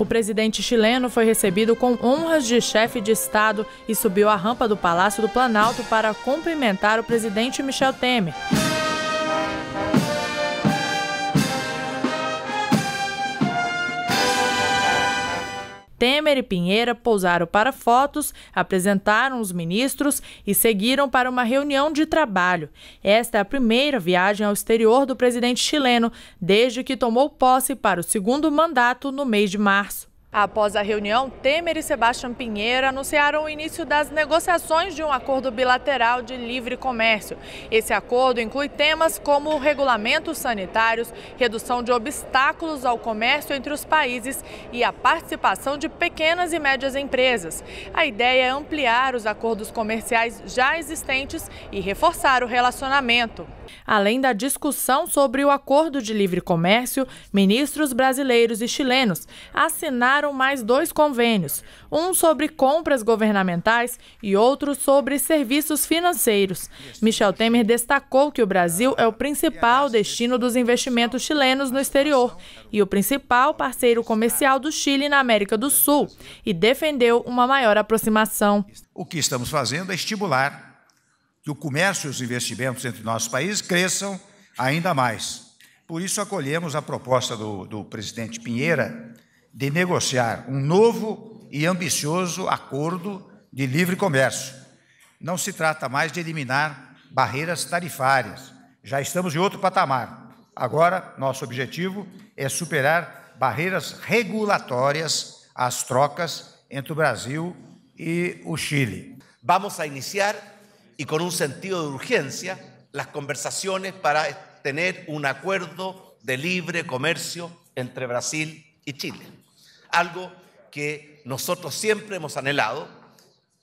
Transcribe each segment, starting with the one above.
O presidente chileno foi recebido com honras de chefe de Estado e subiu a rampa do Palácio do Planalto para cumprimentar o presidente Michel Temer. Temer e Pinheira pousaram para fotos, apresentaram os ministros e seguiram para uma reunião de trabalho. Esta é a primeira viagem ao exterior do presidente chileno desde que tomou posse para o segundo mandato no mês de março. Após a reunião, Temer e Sebastião Pinheiro anunciaram o início das negociações de um acordo bilateral de livre comércio. Esse acordo inclui temas como regulamentos sanitários, redução de obstáculos ao comércio entre os países e a participação de pequenas e médias empresas. A ideia é ampliar os acordos comerciais já existentes e reforçar o relacionamento. Além da discussão sobre o acordo de livre comércio, ministros brasileiros e chilenos assinaram mais dois convênios: um sobre compras governamentais e outro sobre serviços financeiros. Michel Temer destacou que o Brasil é o principal destino dos investimentos chilenos no exterior e o principal parceiro comercial do Chile na América do Sul e defendeu uma maior aproximação. O que estamos fazendo é estimular que o comércio e os investimentos entre nossos países cresçam ainda mais. Por isso, acolhemos a proposta do, do presidente Pinheira de negociar um novo e ambicioso acordo de livre comércio. Não se trata mais de eliminar barreiras tarifárias, já estamos em outro patamar. Agora, nosso objetivo é superar barreiras regulatórias às trocas entre o Brasil e o Chile. Vamos a iniciar y con un sentido de urgencia las conversaciones para tener un acuerdo de libre comercio entre Brasil y Chile. Algo que nosotros siempre hemos anhelado,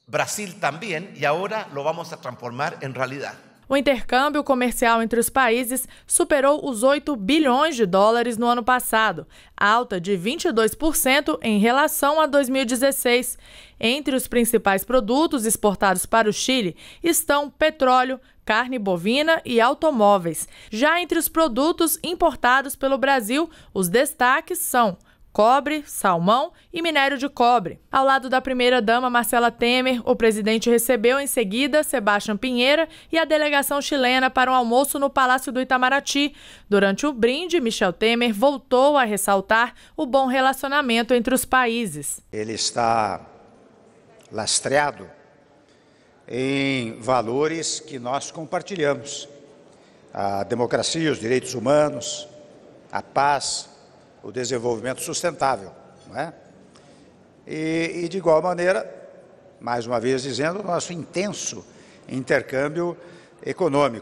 Brasil también, y ahora lo vamos a transformar en realidad. O intercâmbio comercial entre os países superou os 8 bilhões de dólares no ano passado, alta de 22% em relação a 2016. Entre os principais produtos exportados para o Chile estão petróleo, carne bovina e automóveis. Já entre os produtos importados pelo Brasil, os destaques são cobre, salmão e minério de cobre. Ao lado da primeira-dama Marcela Temer, o presidente recebeu em seguida Sebastião Pinheira e a delegação chilena para um almoço no Palácio do Itamaraty. Durante o brinde, Michel Temer voltou a ressaltar o bom relacionamento entre os países. Ele está lastreado em valores que nós compartilhamos: a democracia, os direitos humanos, a paz, o desenvolvimento sustentável. Não é? e, e, de igual maneira, mais uma vez dizendo, o nosso intenso intercâmbio econômico.